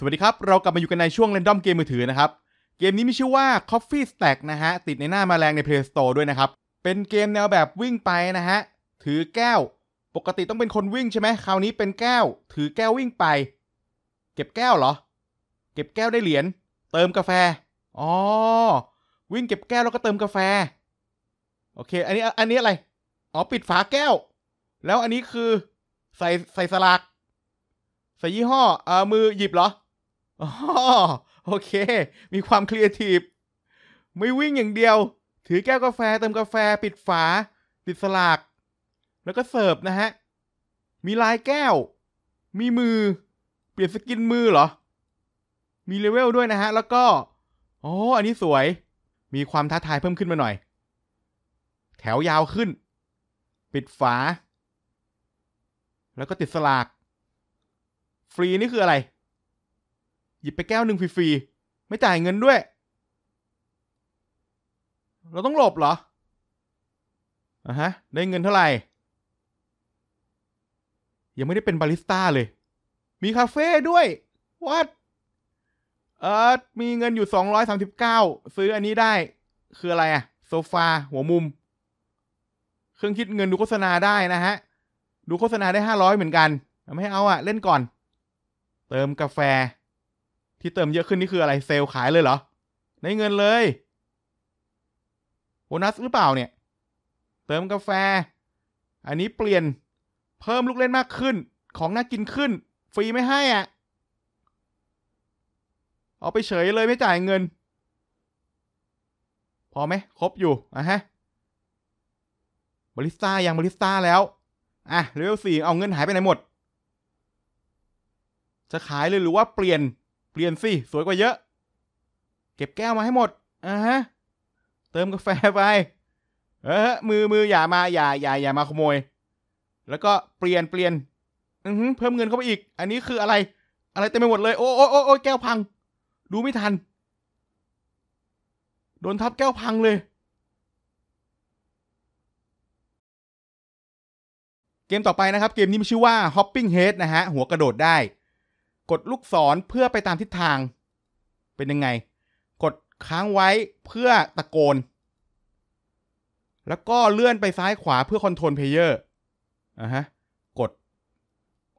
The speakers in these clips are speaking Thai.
สวัสดีครับ เรากลับมาอยู่กันในช่วงเรนดอมเกมมือถือนะครับ เกมนี้มีชื่อว่า Coffee Stack นะฮะ ติดในหน้ามาแรงใน Play Store ด้วยนะครับ เป็นเกมแนวแบบวิ่งไปนะฮะ ถือแก้ว ปกติต้องเป็นคนวิ่งใช่ไหมคราวนี้เป็นแก้ว ถือแก้ววิ่งไป เก็บแก้วเหรอ เก็บแก้วได้เหรียญเติมกาแฟ อ๋อ วิ่งเก็บแก้วแล้วก็เติมกาแฟโอเคอันนี้อันนี้อะไรอ๋อปิดฝาแก้ว แล้วอันนี้คือ ใส่ใส่สลากใส่ยี่ห้อเอ่อมือหยิบเหรออ๋อโอเค มีความครีเอทีฟไม่วิ่งอย่างเดียว ถือแก้วกาแฟเติมกาแฟ ปิดฝา ติดสลาก แล้วก็เสิร์ฟนะฮะ มีลายแก้ว มีมือ เปลี่ยนสกินมือเหรอ มีเลเวลด้วยนะฮะ แล้วก็อ๋ออันนี้สวย มีความท้าทายเพิ่มขึ้นมาหน่อย แถวยาวขึ้น ปิดฝา แล้วก็ติดสลาก ฟรีนี่คืออะไรหยิบไปแก้วหนึ่งฟรีๆ ไม่จ่ายเงินด้วย เราต้องหลบเหรออ่ะฮะ ได้เงินเท่าไหร่ ยังไม่ได้เป็นบาริสต้าเลย มีคาเฟ่ด้วย วัดเออมีเงินอยู่ 239 ซื้ออันนี้ได้ คืออะไรอะโซฟาหัวมุม เครื่องคิดเงินดูโฆษณาได้นะฮะ ดูโฆษณาได้ 500 เหมือนกัน ไม่เอาอะเล่นก่อน เติมกาแฟที่เติมเยอะขึ้นนี่คืออะไร เซลล์ขายเลยเหรอได้เงินเลยโบนัสหรือเปล่าเนี่ย เติมกาแฟ อันนี้เปลี่ยนเพิ่มลูกเล่นมากขึ้นของน่ากินขึ้น ฟรีไม่ให้อะ่ะเอาไปเฉยเลยไม่จ่ายเงิน พอไหม ครบอยู่อ่ะฮะบริสต้ายังบริสต้าแล้วอ่ะเลเวลสี่เอาเงินหายไปไหนหมด จะขายเลยหรือว่าเปลี่ยนเปลี่ยนสิ สวยกว่าเยอะ เก็บแก้วมาให้หมดอ่ะฮะเติมกาแฟไปเออมือมืออย่ามาอย่าอย่าอย่ามาขโมย แล้วก็เปลี่ยนเปลี่ยนอือือเพิ่มเงินเข้าไปอีก อันนี้คืออะไร อะไรเต็มไปหมดเลยโอ้โอ้โอ้โอ้แก้วพัง ดูไม่ทัน โดนทับแก้วพังเลย เกมต่อไปนะครับ เกมนี้มีชื่อว่า Hopping Head นะฮะ หัวกระโดดได้กดลูกศรเพื่อไปตามทิศทาง เป็นยังไง กดค้างไว้เพื่อตะโกน แล้วก็เลื่อนไปซ้ายขวาเพื่อคอนโทรลเพลเยอร์อ่ะฮะ กด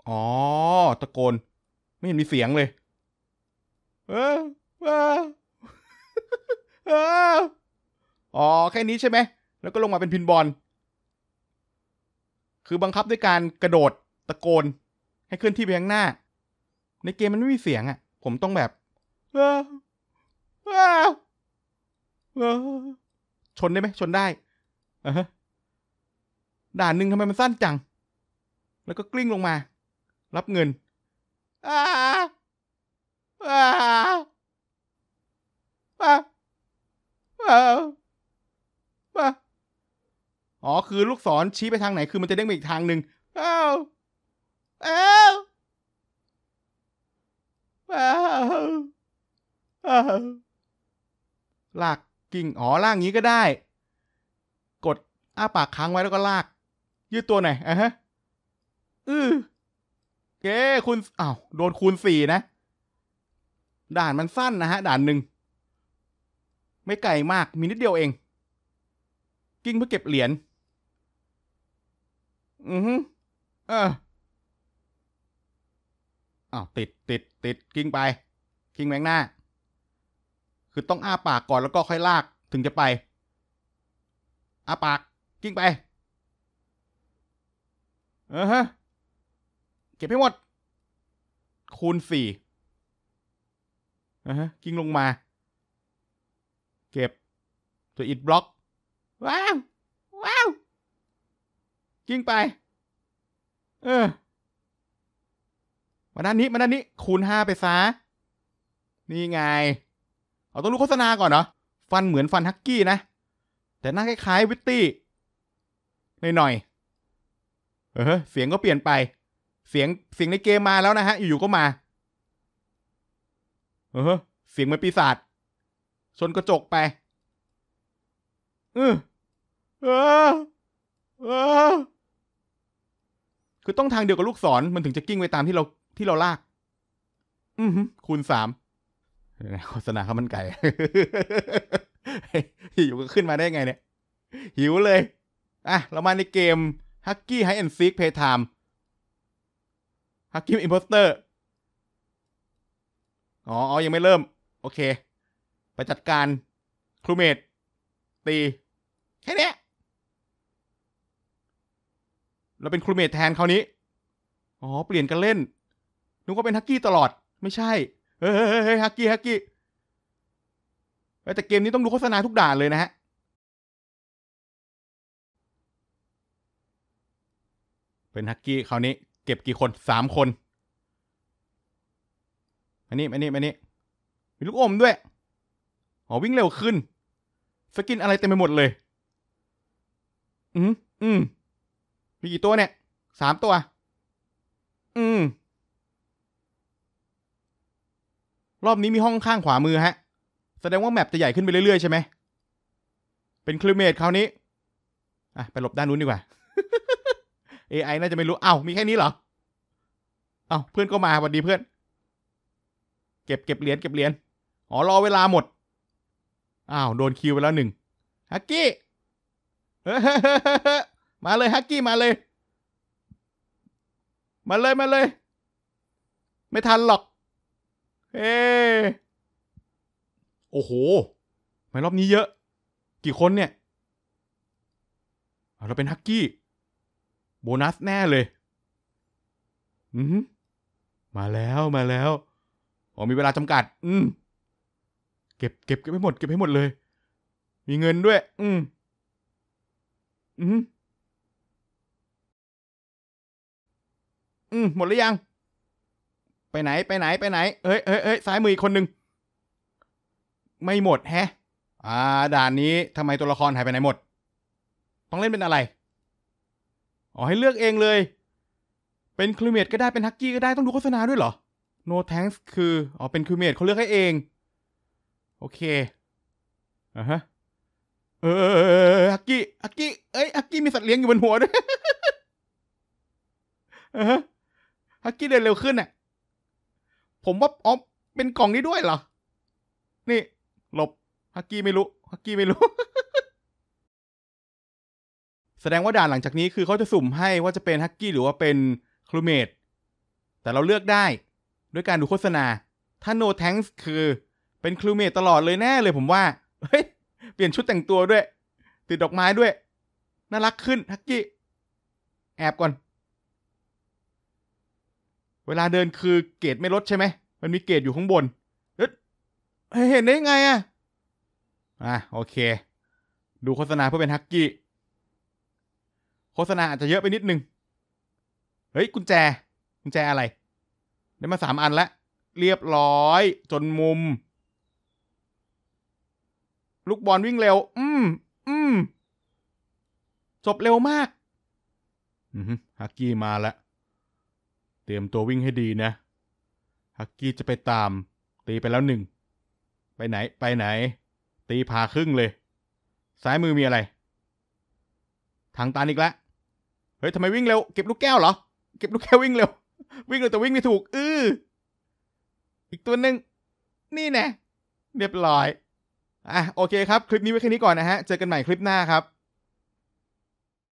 อ๋อตะโกน ไม่เห็นมีเสียงเลยเออเออเออ๋อแค่นี้ใช่ไหมแล้วก็ลงมาเป็นพินบอล คือบังคับด้วยการกระโดดตะโกน ให้เคลื่อนที่ไปข้างหน้าในเกมมันไม่มีเสียงอะ่ะ ผมต้องแบบชนได้ไหม ชนได้ด่านหนึ่งทำไมมันสั้นจัง แล้วก็กลิ้งลงมา รับเงินอ๋อ คือลูกศรชี้ไปทางไหน คือมันจะเด้งไปอีกทางหนึ่งอ้าวอ้าวลากกิ่ง อ๋อลากงี้ก็ได้ กด อ้าปากค้างไว้แล้วก็ลาก ยืดตัวหน่อยอ่ะฮะอือเก้คุณอ้าว โดนคูณสี่นะ ด่านมันสั้นนะฮะ ด่านหนึ่ง ไม่ไกลมาก มีนิดเดียวเอง กิ้งเพื่อเก็บเหรียญอือฮึเอออ้าวติดติดติดกิ้งไป กิ้งแบงหน้า คือต้องอ้าปากก่อนแล้วก็ค่อยลาก ถึงจะไป อ้าปากกิ้งไปเออฮะ เก็บให้หมด คูณสี่เออฮะกิ้งลงมา เก็บตัวอิดบล็อก ว้าว ว้าว กิ้งไป เออมาด้านนี้มาด้านนี้ คูณห้าไปซะนี่ไง เอาต้องรู้โฆษณาก่อนเนาะฟันเหมือนฟันฮักกี้นะ แต่หน้าคล้าย ๆ วิตตี้ หน่อยๆเออเสียงก็เปลี่ยนไป เสียงเสียงในเกมมาแล้วนะฮะ อยู่ๆก็มา เออเสียงเหมือนปีศาจ ชนกระจกไปเออเออเออคือต้องทางเดียวกับลูกศรมันถึงจะกิ้งไปตามที่เราที่เราลากอืคูณสามโฆษณาข้าวมันไก่อยู่ก็ขึ้นมาได้ไงเนี่ย หิวเลย อ่ะ เรามาในเกม h ั c k ้ Hide and Seek Playtime h ก c k ้อินโพสเตอร์อ๋อ ยังไม่เริ่ม โอเค ไปจัดการครูเมดตี แค่นี้ เราเป็นครูเมดแทนคขานี้ อ๋อ เปลี่ยนกันเล่นนึกว่าเป็นฮักกี้ตลอด ไม่ใช่ เฮ้ยฮักกี้ฮักกี้แต่เกมนี้ต้องดูโฆษณาทุกด่านเลยนะฮะ เป็นฮักกี้คราวนี้ เก็บกี่คนสามคน อันนี้อันนี้อันนี้ มีลูกอมด้วยอ๋อวิ่งเร็วขึ้นสกินอะไรเต็มไปหมดเลย อืมอืมมีกี่ตัวเนี่ยสามตัว อืมรอบนี้มีห้องข้างขวามือฮะ แสดงว่าแมปจะใหญ่ขึ้นไปเรื่อยๆใช่ไหม เป็นคลิเมตคราวนี้ อ่ะไปหลบด้านนู้นดีกว่า AI น่าจะไม่รู้ เอ้ามีแค่นี้เหรอ เอ้าเพื่อนก็มาสวัสดีเพื่อน เก็บเก็บเหรียญเก็บเหรียญอ๋อรอเวลาหมด อ้าว โดนคิวไปแล้วหนึ่งฮักกี้ มาเลยฮักกี้มาเลย มาเลยมาเลย ไม่ทันหรอกเอโอ้โห ไม่รอบนี้เยอะ กี่คนเนี่ย เราเป็นฮักกี้ โบนัสแน่เลย อืมมาแล้วมาแล้วอมมีเวลาจำกัด อืม เก็บเก็บเก็บให้หมดเก็บให้หมดเลย มีเงินด้วย อืม อืมอืม หมดหรือยังไปไหนไปไหนไปไหนเอ้ยเอ้ยเอ้ยซ้ายมืออีกคนหนึ่ง ไม่หมดแฮะ อ่า ด่านนี้ทำไมตัวละครหายไปไหนหมด ต้องเล่นเป็นอะไร อ๋อให้เลือกเองเลย เป็นคลูเมตก็ได้ เป็นฮักกี้ก็ได้ ต้องดูโฆษณาด้วยเหรอ โน t h a ส k s คือ อ๋อเป็นคลูเมตเขาเลือกให้เอง โอเค อ่ะฮะ เออฮักกี้ฮักกี้เอ้ยฮักกี้มีสัตว์เลี้ยงอยู่บนหัวด้วย อ่ะฮักกี้เดินเร็วขึ้นอ่ะผมว่าอ๋อเป็นกล่องนี้ด้วยเหรอ นี่ หลบฮักกี้ไม่รู้ฮักกี้ไม่รู้ แสดงว่าด่านหลังจากนี้คือเขาจะสุ่มให้ว่าจะเป็นฮักกี้หรือว่าเป็นครูเมดแต่เราเลือกได้ด้วยการดูโฆษณา ถ้าโนแทงส์คือเป็นครูเมดตลอดเลยแน่เลยผมว่า เฮ้ยเปลี่ยนชุดแต่งตัวด้วย ติดดอกไม้ด้วยน่ารักขึ้นฮักกี้แอบก่อนเวลาเดินคือเกรดไม่ลดใช่ไหม มันมีเกรดอยู่ข้างบนเฮ้ยเห็นได้ไงอ่ะอ่ะ โอเค ดูโฆษณาเพื่อเป็นฮักกี้ โฆษณาอาจจะเยอะไปนิดนึง เฮ้ยกุญแจ กุญแจอะไร ได้มาสามอันละ เรียบร้อย จนมุม ลูกบอลวิ่งเร็ว อืม อืม จบเร็วมาก อืฮักกี้มาแล้วตรียมตัววิ่งให้ดีนะฮักกี้จะไปตาม ตีไปแล้วหนึ่งไปไหนไปไหน ตีพาครึ่งเลย ซ้ายมือมีอะไร ทางตันอีกแล้ว เฮ้ยทำไมวิ่งเร็ว เก็บลูกแก้วเหรอเก็บลูกแก้ววิ่งเร็ววิ่งเร็วแต่วิ่งไม่ถูกอืออีกตัวหนึ่งนี่แน่เรียบร้อยอ่ะโอเคครับ คลิปนี้ไว้แค่นี้ก่อนนะฮะเจอกันใหม่คลิปหน้าครับ